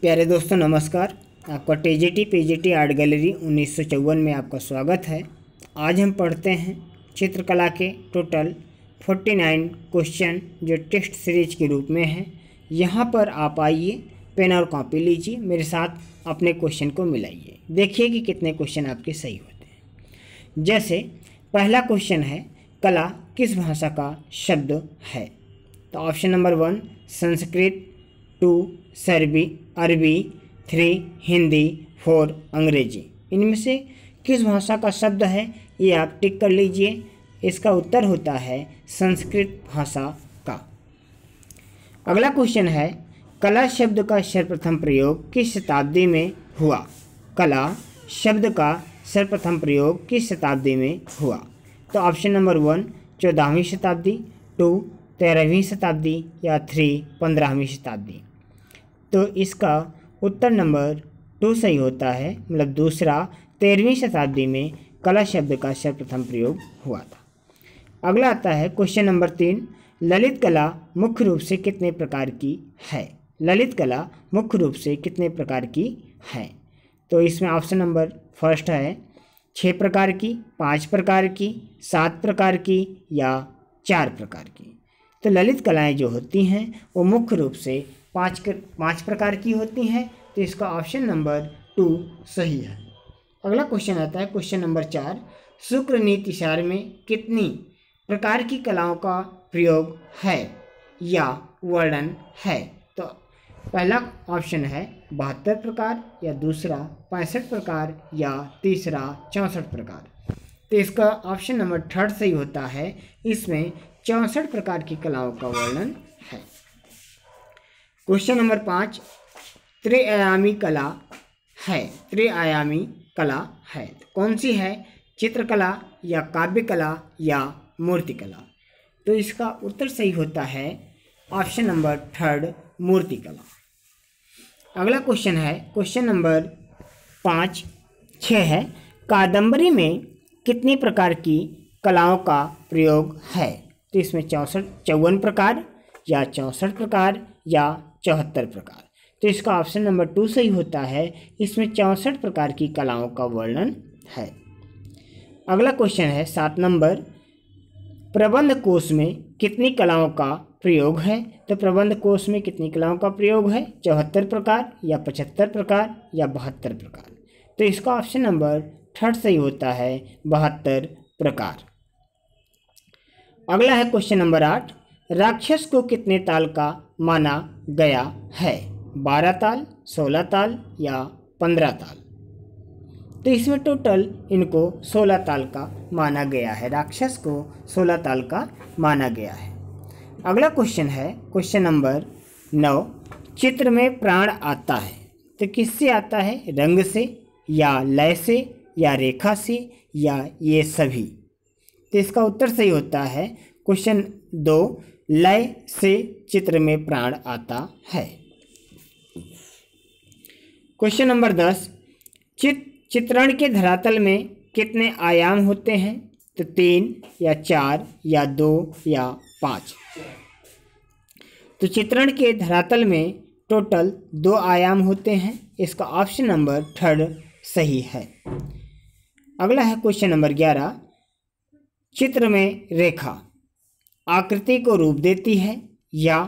प्यारे दोस्तों नमस्कार आपका टेजीटी टी आर्ट गैलरी उन्नीस में आपका स्वागत है आज हम पढ़ते हैं चित्रकला के टोटल 49 क्वेश्चन जो टेस्ट सीरीज के रूप में हैं यहाँ पर आप आइए पेन और कॉपी लीजिए मेरे साथ अपने क्वेश्चन को मिलाइए देखिए कि कितने क्वेश्चन आपके सही होते हैं जैसे पहला क्वेश्चन है कला किस भाषा का शब्द है तो option number one Sanskrit two सरबी अरबी थ्री हिंदी फोर अंग्रेजी इनमें से किस भाषा का शब्द है ये आप टिक कर लीजिए इसका उत्तर होता है संस्कृत भाषा का अगला क्वेश्चन है कला शब्द का सर्वप्रथम प्रयोग किस शताब्दी में हुआ कला शब्द का सर्वप्रथम प्रयोग किस शताब्दी में हुआ तो ऑप्शन नंबर वन चौदहवीं शताब्दी टू तेरहवीं शताब्दी या थ्री पंद्रहवीं शताब्दी तो इसका उत्तर नंबर टू सही होता है मतलब दूसरा तेरहवीं शताब्दी में कला शब्द का सर्वप्रथम प्रयोग हुआ था अगला आता है क्वेश्चन नंबर तीन ललित कला मुख्य रूप से कितने प्रकार की है ललित कला मुख्य रूप से कितने प्रकार की है तो इसमें ऑप्शन नंबर फर्स्ट है छः प्रकार की पाँच प्रकार की सात प्रकार की या चार प्रकार की तो ललित कलाएं जो होती हैं वो मुख्य रूप से पाँच कर पाँच प्रकार की होती हैं तो इसका ऑप्शन नंबर टू सही है अगला क्वेश्चन आता है क्वेश्चन नंबर चार शुक्र नीतिशार में कितनी प्रकार की कलाओं का प्रयोग है या वर्णन है तो पहला ऑप्शन है बहत्तर प्रकार या दूसरा पैंसठ प्रकार या तीसरा चौंसठ प्रकार तो इसका ऑप्शन नंबर थर्ड सही होता है इसमें चौंसठ प्रकार की कलाओं का वर्णन है क्वेश्चन नंबर पाँच त्रिआयामी कला है त्रिआयामी कला है तो कौन सी है चित्रकला या काव्य कला या मूर्तिकला तो इसका उत्तर सही होता है ऑप्शन नंबर थर्ड मूर्तिकला अगला क्वेश्चन है क्वेश्चन नंबर पाँच छः है कादम्बरी में कितने प्रकार की कलाओं का प्रयोग है तो इसमें चौंसठ चौवन प्रकार या चौंसठ प्रकार या चौहत्तर प्रकार तो इसका ऑप्शन नंबर टू सही होता है इसमें चौंसठ प्रकार की कलाओं का वर्णन है अगला क्वेश्चन है सात नंबर प्रबंध कोश में कितनी कलाओं का प्रयोग है तो प्रबंध कोश में कितनी कलाओं का प्रयोग है चौहत्तर प्रकार या पचहत्तर प्रकार या बहत्तर प्रकार तो इसका ऑप्शन नंबर थर्ड सही होता है बहत्तर प्रकार अगला है क्वेश्चन नंबर आठ राक्षस को कितने ताल का माना गया है बारह ताल सोलह ताल या पंद्रह ताल तो इसमें टोटल इनको सोलह ताल का माना गया है राक्षस को सोलह ताल का माना गया है अगला क्वेश्चन है क्वेश्चन नंबर नौ चित्र में प्राण आता है तो किससे आता है रंग से या लय से या रेखा से या ये सभी तो इसका उत्तर सही होता है क्वेश्चन दो लय से चित्र में प्राण आता है क्वेश्चन नंबर दस चित चित्रण के धरातल में कितने आयाम होते हैं तो तीन या चार या दो या पाँच तो चित्रण के धरातल में टोटल दो आयाम होते हैं इसका ऑप्शन नंबर थर्ड सही है अगला है क्वेश्चन नंबर ग्यारह चित्र में रेखा आकृति को रूप देती है या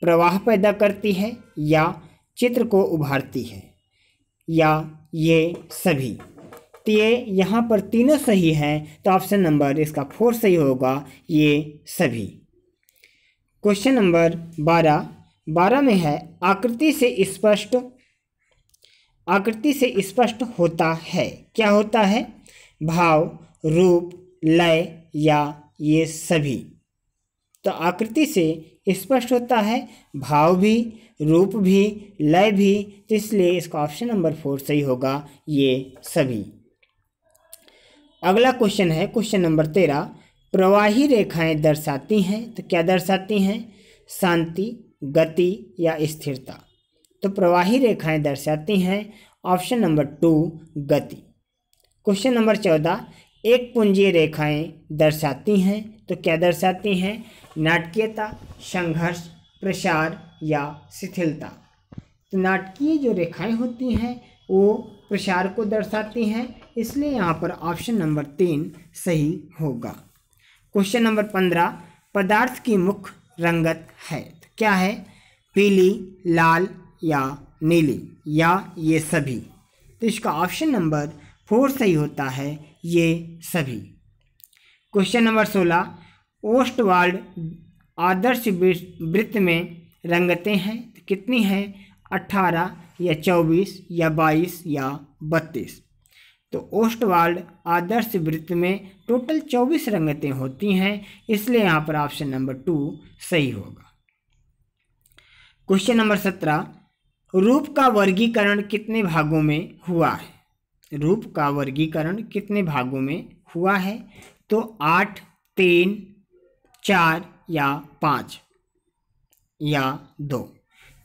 प्रवाह पैदा करती है या चित्र को उभारती है या ये सभी तो ये यहाँ पर तीनों सही हैं तो ऑप्शन नंबर इसका फोर सही होगा ये सभी क्वेश्चन नंबर बारह बारह में है आकृति से स्पष्ट आकृति से स्पष्ट होता है क्या होता है भाव रूप लय या ये सभी तो आकृति से स्पष्ट होता है भाव भी रूप भी लय भी तो इसलिए इसका ऑप्शन नंबर फोर सही होगा ये सभी अगला क्वेश्चन है क्वेश्चन नंबर तेरह प्रवाही रेखाएं दर्शाती हैं तो क्या दर्शाती हैं शांति गति या स्थिरता तो प्रवाही रेखाएं दर्शाती हैं ऑप्शन नंबर टू गति क्वेश्चन नंबर चौदह एक पुंजी रेखाएं दर्शाती हैं तो क्या दर्शाती हैं नाटकीयता संघर्ष प्रसार या शिथिलता तो नाटकीय जो रेखाएं होती हैं वो प्रसार को दर्शाती हैं इसलिए यहाँ पर ऑप्शन नंबर तीन सही होगा क्वेश्चन नंबर पंद्रह पदार्थ की मुख्य रंगत है तो क्या है पीली लाल या नीली या ये सभी तो इसका ऑप्शन नंबर फोर सही होता है ये सभी क्वेश्चन नंबर सोलह ओस्टवाल्ड आदर्श वृत्त में रंगते हैं कितनी हैं अट्ठारह या चौबीस या बाईस या बत्तीस तो ओस्टवाल्ड आदर्श वृत्त में टोटल चौबीस रंगतें होती हैं इसलिए यहाँ पर ऑप्शन नंबर टू सही होगा क्वेश्चन नंबर सत्रह रूप का वर्गीकरण कितने भागों में हुआ है रूप का वर्गीकरण कितने भागों में हुआ है तो आठ तीन चार या पाँच या दो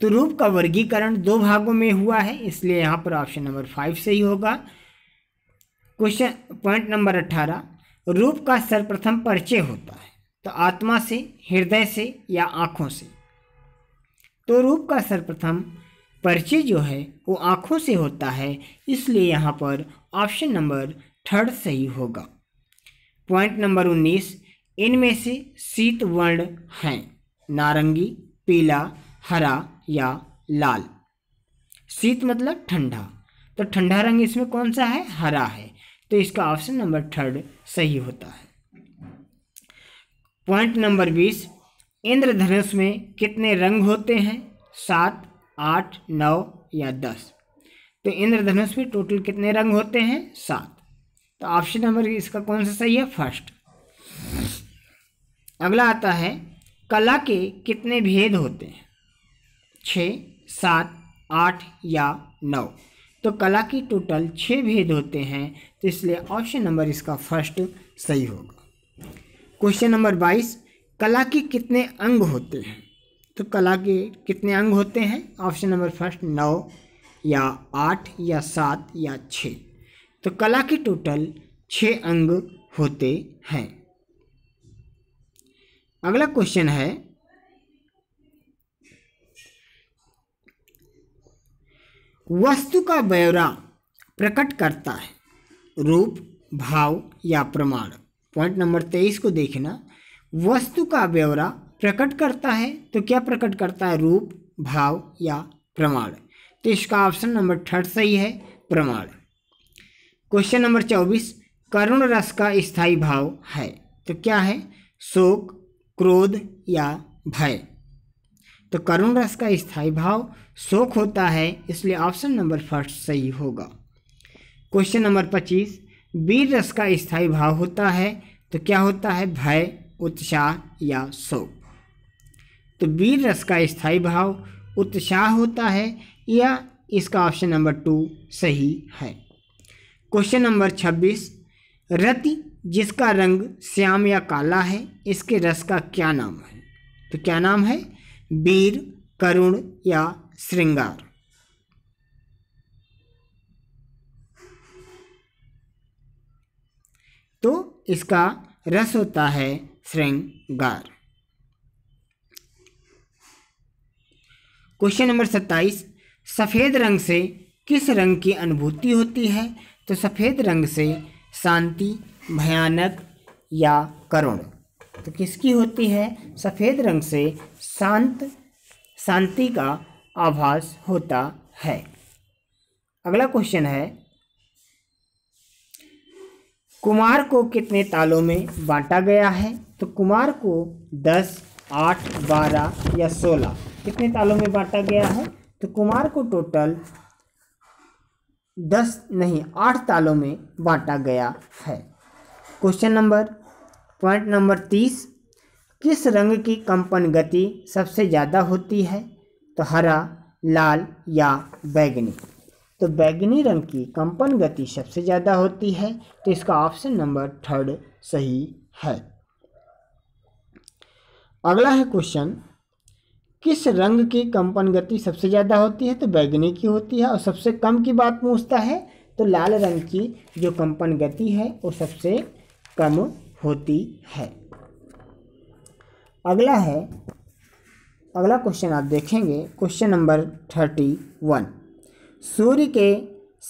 तो रूप का वर्गीकरण दो भागों में हुआ है इसलिए यहाँ पर ऑप्शन नंबर फाइव सही होगा क्वेश्चन पॉइंट नंबर अट्ठारह रूप का सर्वप्रथम परिचय होता है तो आत्मा से हृदय से या आँखों से तो रूप का सर्वप्रथम परिचय जो है वो आँखों से होता है इसलिए यहाँ पर ऑप्शन नंबर थर्ड सही होगा पॉइंट नंबर उन्नीस इनमें से शीत वर्ण हैं नारंगी पीला हरा या लाल शीत मतलब ठंडा तो ठंडा रंग इसमें कौन सा है हरा है तो इसका ऑप्शन नंबर थर्ड सही होता है पॉइंट नंबर बीस इंद्रधनुष में कितने रंग होते हैं सात आठ नौ या दस तो इंद्रधनुष में टोटल कितने रंग होते हैं सात तो ऑप्शन नंबर इसका कौन सा सही है फर्स्ट अगला आता है कला के कितने भेद होते हैं छ सात आठ या नौ तो कला के टोटल छः भेद होते हैं तो इसलिए ऑप्शन नंबर इसका फर्स्ट सही होगा क्वेश्चन नंबर बाईस कला के कितने अंग होते हैं तो कला के कितने अंग होते हैं ऑप्शन नंबर फर्स्ट नौ या आठ या सात या छः तो कला के टोटल छः अंग होते हैं अगला क्वेश्चन है वस्तु का ब्यौरा प्रकट करता है रूप भाव या प्रमाण पॉइंट नंबर तेईस को देखना वस्तु का ब्यौरा प्रकट करता है तो क्या प्रकट करता है रूप भाव या प्रमाण तो इसका ऑप्शन नंबर थर्ड सही है प्रमाण क्वेश्चन नंबर चौबीस करुण रस का स्थाई भाव है तो क्या है शोक क्रोध या भय तो करुण रस का स्थाई भाव शोक होता है इसलिए ऑप्शन नंबर फर्स्ट सही होगा क्वेश्चन नंबर पच्चीस वीर रस का स्थायी भाव होता है तो क्या होता है भय उत्साह या शोक तो वीर रस का स्थायी भाव उत्साह होता है या इसका ऑप्शन नंबर टू सही है क्वेश्चन नंबर छब्बीस रति जिसका रंग श्याम या काला है इसके रस का क्या नाम है तो क्या नाम है वीर करुण या श्रृंगार तो इसका रस होता है श्रृंगार क्वेश्चन नंबर सत्ताईस सफ़ेद रंग से किस रंग की अनुभूति होती है तो सफ़ेद रंग से शांति भयानक या करुण तो किसकी होती है सफ़ेद रंग से शांत शांति का आभास होता है अगला क्वेश्चन है कुमार को कितने तालों में बांटा गया है तो कुमार को दस आठ बारह या सोलह कितने तालों में बांटा गया है तो कुमार को टोटल दस नहीं आठ तालों में बांटा गया है क्वेश्चन नंबर पॉइंट नंबर तीस किस रंग की कंपन गति सबसे ज़्यादा होती है तो हरा लाल या बैगनी तो बैगनी रंग की कंपन गति सबसे ज़्यादा होती है तो इसका ऑप्शन नंबर थर्ड सही है अगला है क्वेश्चन किस रंग की कंपन गति सबसे ज़्यादा होती है तो बैगनी की होती है और सबसे कम की बात पूछता है तो लाल रंग की जो कंपन गति है वो सबसे कम होती है अगला है अगला क्वेश्चन आप देखेंगे क्वेश्चन नंबर थर्टी वन सूर्य के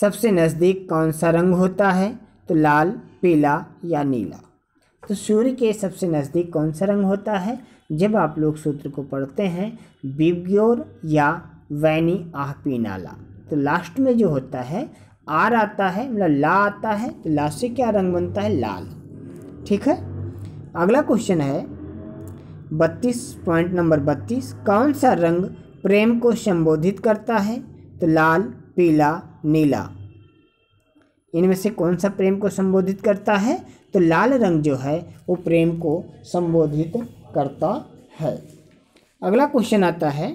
सबसे नज़दीक कौन सा रंग होता है तो लाल पीला या नीला तो सूर्य के सबसे नज़दीक कौन सा रंग होता है जब आप लोग सूत्र को पढ़ते हैं बिब्योर या वैनी आह पी नाला तो लास्ट में जो होता है आर आता है मतलब ला आता है तो ला से क्या रंग बनता है लाल ठीक है अगला क्वेश्चन है बत्तीस पॉइंट नंबर बत्तीस कौन सा रंग प्रेम को संबोधित करता है तो लाल पीला नीला इनमें से कौन सा प्रेम को संबोधित करता है तो लाल रंग जो है वो प्रेम को संबोधित करता है अगला क्वेश्चन आता है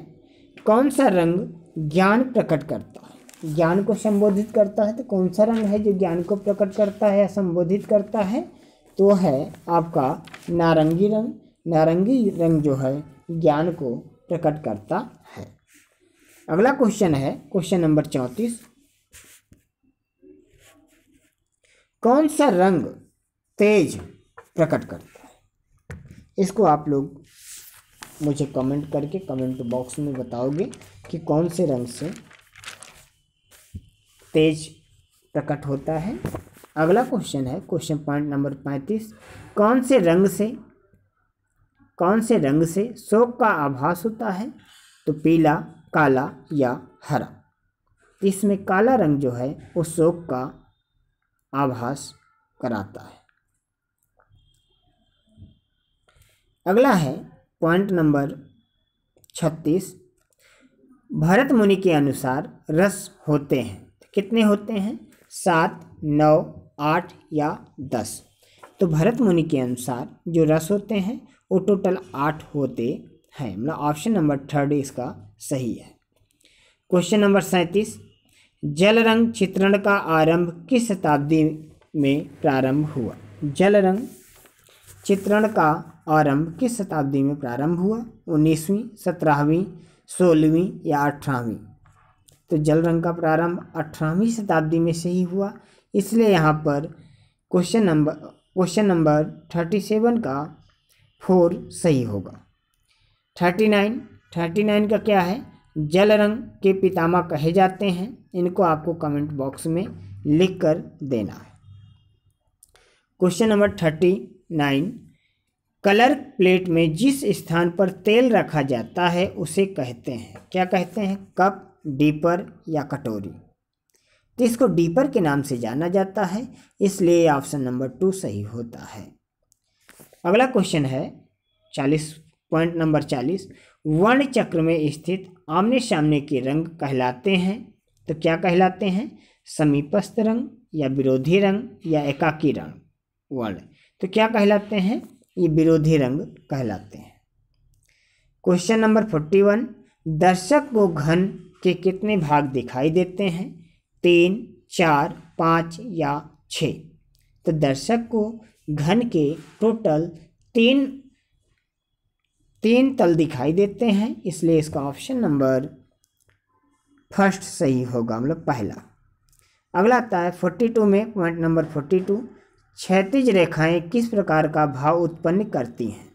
कौन सा रंग ज्ञान प्रकट करता है ज्ञान को संबोधित करता है तो कौन सा रंग है जो ज्ञान को प्रकट करता है या संबोधित करता है तो है आपका नारंगी रंग नारंगी रंग जो है ज्ञान को प्रकट करता है अगला क्वेश्चन है क्वेश्चन नंबर चौंतीस कौन सा रंग तेज प्रकट करता इसको आप लोग मुझे कमेंट करके कमेंट बॉक्स में बताओगे कि कौन से रंग से तेज प्रकट होता है अगला क्वेश्चन है क्वेश्चन पॉइंट नंबर पैंतीस कौन से रंग से कौन से रंग से शोक का आभास होता है तो पीला काला या हरा इसमें काला रंग जो है वो शोक का आभास कराता है अगला है पॉइंट नंबर छत्तीस भरत मुनि के अनुसार रस होते हैं कितने होते हैं सात नौ आठ या दस तो भरत मुनि के अनुसार जो रस होते हैं वो टोटल आठ होते हैं मतलब ऑप्शन नंबर थर्ड इसका सही है क्वेश्चन नंबर सैंतीस जल रंग चित्रण का आरंभ किस शताब्दी में प्रारंभ हुआ जल रंग चित्रण का आरंभ किस शताब्दी में प्रारंभ हुआ उन्नीसवीं सत्रहवीं सोलहवीं या अठारहवीं तो जल रंग का प्रारंभ अठारहवीं शताब्दी में से ही हुआ इसलिए यहाँ पर question number question number thirty seven का फोर सही होगा थर्टी नाइन थर्टी नाइन का क्या है जल रंग के पितामा कहे जाते हैं इनको आपको कमेंट बॉक्स में लिख कर देना है question number thirty nine colour plate में जिस स्थान पर तेल रखा जाता है उसे कहते हैं क्या कहते हैं कप डीपर या कटोरी तो इसको डीपर के नाम से जाना जाता है इसलिए ऑप्शन नंबर टू सही होता है अगला क्वेश्चन है चालीस पॉइंट नंबर चालीस वर्ण चक्र में स्थित आमने सामने के रंग कहलाते हैं तो क्या कहलाते हैं समीपस्थ रंग या विरोधी रंग या एकाकी रंग वर्ण तो क्या कहलाते हैं ये विरोधी रंग कहलाते हैं क्वेश्चन नंबर फोर्टी वन दर्शक को घन के कितने भाग दिखाई देते हैं तीन चार पाँच या छ तो दर्शक को घन के टोटल तीन तीन तल दिखाई देते हैं इसलिए इसका ऑप्शन नंबर फर्स्ट सही होगा मतलब पहला अगला आता है फोर्टी टू में पॉइंट नंबर फोर्टी टू क्षैतिज रेखाएं किस प्रकार का भाव उत्पन्न करती हैं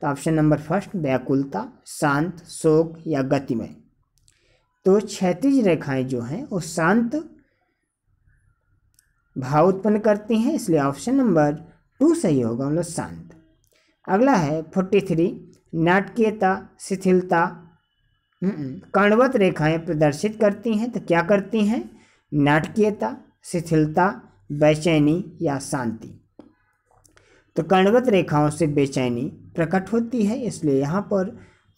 तो ऑप्शन नंबर फर्स्ट व्याकुलता शांत शोक या गतिमय तो क्षैतिज रेखाएं जो हैं वो शांत भाव उत्पन्न करती हैं इसलिए ऑप्शन नंबर टू सही होगा मतलब शांत अगला है फोर्टी थ्री नाटकीयता शिथिलता हम्म, कर्णवत रेखाएं प्रदर्शित करती हैं तो क्या करती हैं नाटकीयता शिथिलता बेचैनी या शांति तो कर्णवत रेखाओं से बेचैनी प्रकट होती है इसलिए यहाँ पर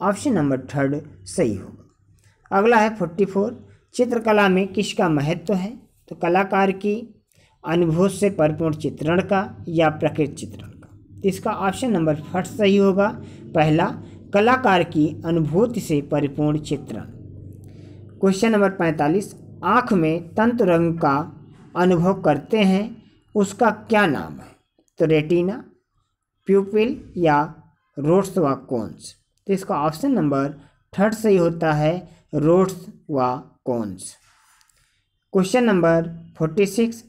ऑप्शन नंबर थर्ड सही होगा अगला है फोर्टी फोर चित्रकला में किसका महत्व है तो कलाकार की अनुभव से परिपूर्ण चित्रण का या प्रकृत चित्रण का इसका ऑप्शन नंबर फर्स्ट सही होगा पहला कलाकार की अनुभूति से परिपूर्ण चित्रण क्वेश्चन नंबर पैंतालीस आँख में तंत्र रंग का अनुभव करते हैं उसका क्या नाम है तो रेटिना प्यूपिल या रोड्स व कौनस तो इसका ऑप्शन नंबर थर्ड सही होता है रोड्स व कौनस क्वेश्चन नंबर फोर्टी सिक्स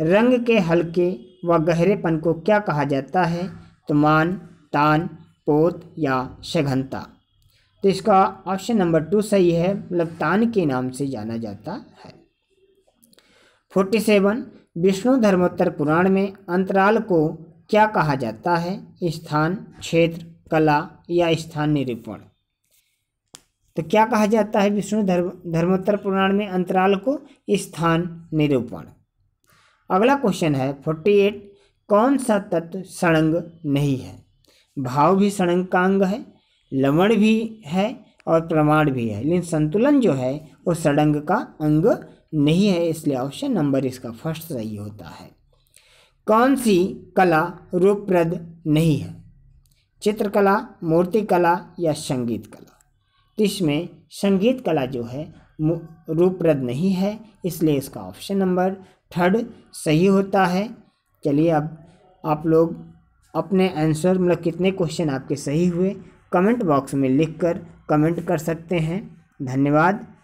रंग के हल्के व गहरेपन को क्या कहा जाता है तो मान तान पोत या शघनता तो इसका ऑप्शन नंबर टू सही है मतलब तान के नाम से जाना जाता है फोर्टी सेवन विष्णु धर्मोत्तर पुराण में अंतराल को क्या कहा जाता है स्थान क्षेत्र कला या स्थान निरूपण तो क्या कहा जाता है विष्णु धर्म धर्मोत्तर पुराण में अंतराल को स्थान निरूपण अगला क्वेश्चन है फोर्टी एट कौन सा तत्व सड़ंग नहीं है भाव भी सड़ंग का अंग है लवण भी है और प्रमाण भी है लेकिन संतुलन जो है वो सड़ंग का अंग नहीं है इसलिए ऑप्शन नंबर इसका फर्स्ट सही होता है कौन सी कला रूपप्रद नहीं है चित्रकला मूर्तिकला या संगीत कला तो इसमें संगीत कला जो है रूपप्रद नहीं है इसलिए इसका ऑप्शन नंबर थर्ड सही होता है चलिए अब आप लोग अपने आंसर मतलब कितने क्वेश्चन आपके सही हुए कमेंट बॉक्स में लिखकर कमेंट कर सकते हैं धन्यवाद